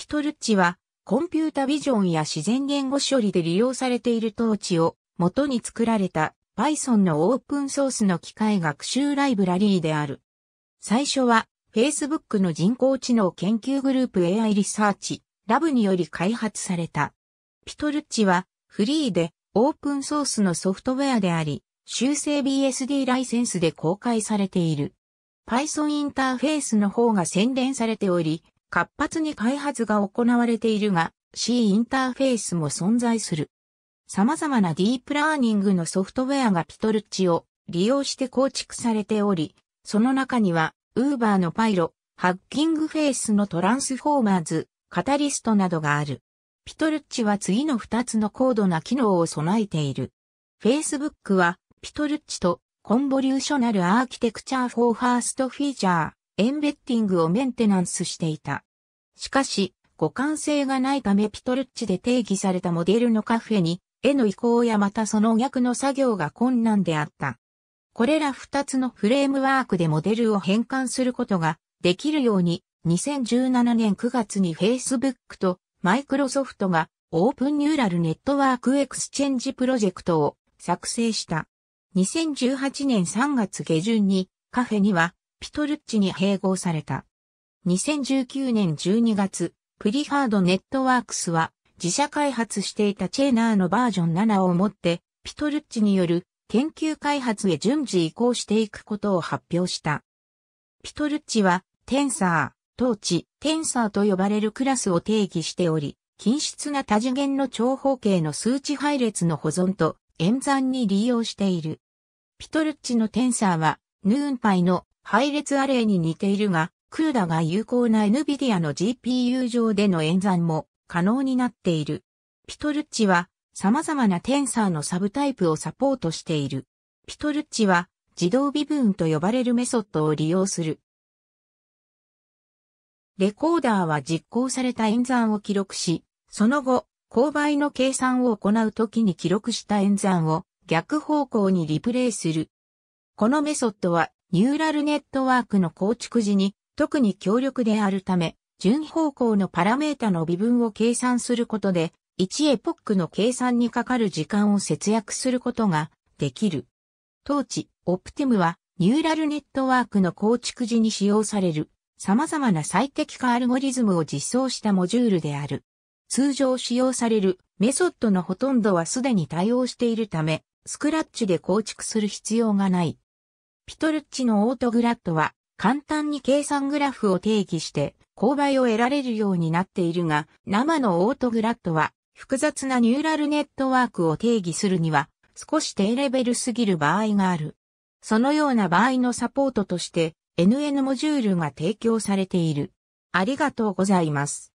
ピトルッチは、コンピュータビジョンや自然言語処理で利用されている統治を元に作られた Python のオープンソースの機械学習ライブラリーである。最初は Facebook の人工知能研究グループ AI リサーチラブにより開発された。ピトルッチはフリーでオープンソースのソフトウェアであり、修正 BSD ライセンスで公開されている。Python インターフェースの方が洗練されており、活発に開発が行われているが、C インターフェースも存在する。様々なディープラーニングのソフトウェアがピトルッチを利用して構築されており、その中には、ウーバーのパイロ、ハッキングフェイスのトランスフォーマーズ、カタリストなどがある。ピトルッチは次の2つの高度な機能を備えている。Facebook は、ピトルッチとコンボリューショナルアーキテクチャーフォーファーストフィーチャー、エンベッティングをメンテナンスしていた。しかし、互換性がないためピトルッチで定義されたモデルのカフェに、への移行やまたその逆の作業が困難であった。これら2つのフレームワークでモデルを変換することができるように、2017年9月に Facebook と Microsoft がオープンニューラルネットワークエクスチェンジプロジェクトを作成した。2018年3月下旬にカフェにはピトルッチに併合された。2019年12月、プリファードネットワークスは自社開発していたチェーナーのバージョン7をもって、ピトルッチによる研究開発へ順次移行していくことを発表した。ピトルッチは、テンサー、トーチ、テンサーと呼ばれるクラスを定義しており、均質な多次元の長方形の数値配列の保存と演算に利用している。ピトルッチのテンサーは、ヌーンパイの配列アレイに似ているが、クーダが有効な NVIDIA の GPU 上での演算も可能になっている。ピトルッチは様々なテンサーのサブタイプをサポートしている。ピトルッチは自動微分と呼ばれるメソッドを利用する。レコーダーは実行された演算を記録し、その後、勾配の計算を行うときに記録した演算を逆方向にリプレイする。このメソッドはニューラルネットワークの構築時に特に強力であるため、順方向のパラメータの微分を計算することで、1エポックの計算にかかる時間を節約することができる。当地、オプティムは、ニューラルネットワークの構築時に使用される、様々な最適化アルゴリズムを実装したモジュールである。通常使用されるメソッドのほとんどはすでに対応しているため、スクラッチで構築する必要がない。ピトルッチのオートグラッドは、簡単に計算グラフを定義して、勾配を得られるようになっているが、生のオートグラッドは、複雑なニューラルネットワークを定義するには、少し低レベルすぎる場合がある。そのような場合のサポートとして、NN モジュールが提供されている。ありがとうございます。